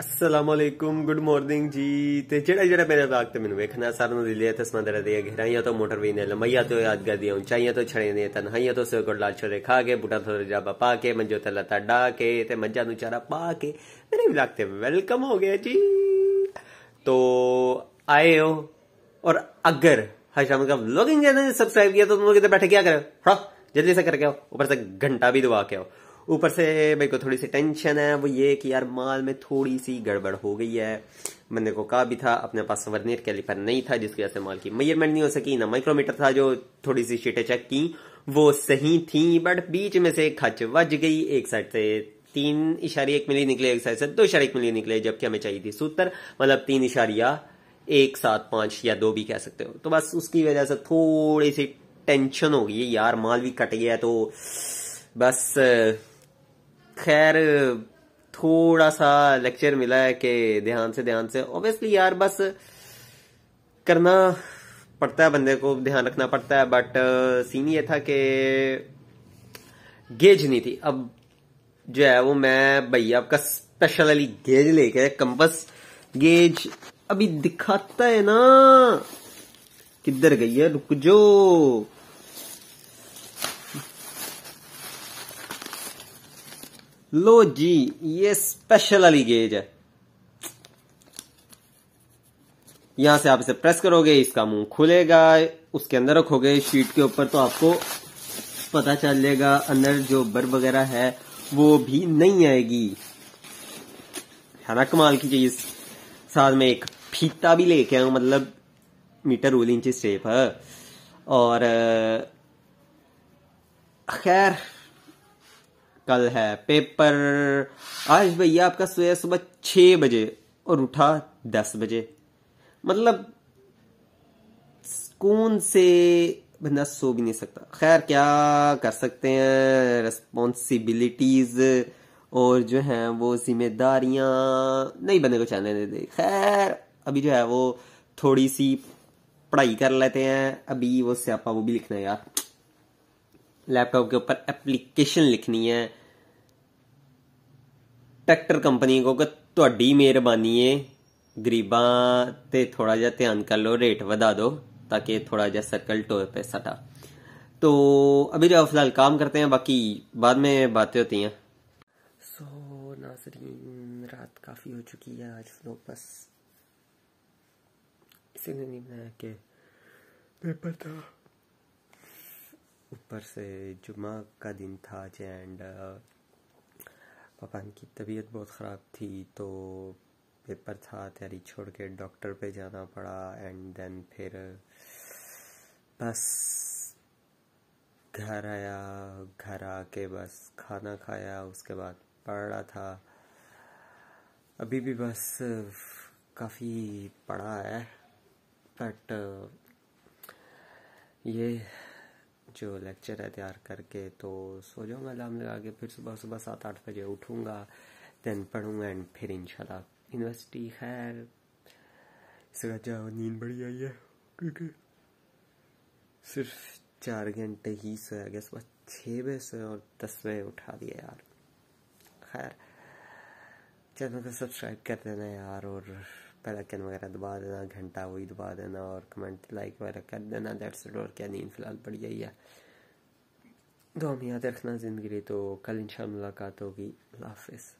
Aslam good morning जी तो जेड़ा जेड़ा मेरे बाग तो मैंने वेखना सारा ने दिलिया तस्मा दर दिया गहराइया तो मोटर वीन लंबाइया तो याद कर दिया ऊंचाइया तो छड़े दिया तनहाइया तो सिर को लाल छोरे खा के बूटा थोड़े जाबा पा के मंजो तला डा के ते मंजा नु चारा पा के मेरे बाग ते वेलकम हो गया जी तो आए हो और अगर हर शाम का ब्लॉगिंग चैनल सब्सक्राइब किया तो तुम लोग बैठे क्या हाँ जल्दी से करके आओ ऊपर से घंटा भी दबा के आओ ऊपर से मेरे को थोड़ी सी टेंशन है वो ये कि यार माल में थोड़ी सी गड़बड़ हो गई है मैंने को कहा भी था अपने पास वर्नियर कैलिपर नहीं था जिसकी वजह से माल की मेजरमेंट नहीं हो सकी ना माइक्रोमीटर था जो थोड़ी सी शीटें चेक की वो सही थी बट बीच में से खच वज गई एक साइड से तीन इशारे एक मिली निकले एक साइड से दो इशारे एक मिली निकले जबकि हमें चाहिए थी सूत्र मतलब तीन इशारिया एक सात पांच या दो भी कह सकते हो तो बस उसकी वजह से थोड़ी सी टेंशन हो गई यार माल भी कट गया तो बस खैर थोड़ा सा लेक्चर मिला है कि ध्यान से ध्यान से ऑब्वियसली यार बस करना पड़ता है बंदे को ध्यान रखना पड़ता है बट सीन uh, ये था कि गेज नहीं थी अब जो है वो मैं भैया आपका स्पेशल अली गेज लेके कंपस गेज अभी दिखाता है ना किधर गई है रुक जो लो जी ये स्पेशल वाली गेज है यहां से आप इसे प्रेस करोगे इसका मुंह खुलेगा उसके अंदर रखोगे शीट के ऊपर तो आपको पता चलेगा अंदर जो बर वगैरह है वो भी नहीं आएगी है ना कमाल की चीज साथ में एक फीता भी लेके आऊ मतलब मीटर रोल इंच सेफ है और खैर कल है पेपर आज भैया आपका सोया सुबह छह बजे और उठा दस बजे मतलब सुकून से बंदा सो भी नहीं सकता खैर क्या कर सकते हैं रिस्पॉन्सिबिलिटीज और जो है वो जिम्मेदारियां नहीं बंदे को चाहने देते खैर अभी जो है वो थोड़ी सी पढ़ाई कर लेते हैं अभी वो स्यापा वो भी लिखना है यार लैपटॉप के ऊपर एप्लीकेशन लिखनी है ट्रैक्टर कंपनी को थोड़ी मेहरबानी है गरीबा तो थोड़ा जहा ध्यान कर लो रेट ਰੇਟ दो ताकि थोड़ा जहा सर्कल टोर पे सटा तो अभी जो तो फिलहाल काम करते हैं बाकी बाद में बातें होती हैं सो so, नाजरीन रात काफ़ी हो चुकी है आज लोग तो बस इसीलिए नहीं बनाया कि पेपर था ऊपर से जुमा का दिन था एंड पापा की तबीयत बहुत ख़राब थी तो पेपर था तैयारी छोड़ के डॉक्टर पे जाना पड़ा एंड देन फिर बस घर आया घर आके बस खाना खाया उसके बाद पढ़ रहा था अभी भी बस काफ़ी पढ़ा है बट ये जो लेक्चर है तैयार करके तो सो जाऊँगा अलार्म लगा के फिर सुबह सुबह सात आठ बजे उठूँगा देन पढ़ूँगा एंड फिर इनशाला यूनिवर्सिटी खैर जाओ नींद बड़ी आई है क्योंकि सिर्फ चार घंटे ही सोया गया सुबह छः बजे सोया और दस बजे उठा दिया यार खैर चैनल को सब्सक्राइब कर देना यार और पहला वगैरह दबा तो देना घंटा वही दबा तो देना और कमेंट लाइक वगैरह कर देना दैट्स और क्या नींद फिलहाल बढ़िया ही है दो हम याद रखना ज़िंदगी तो कल इन मुलाकात होगी अल्लाह हाफिज़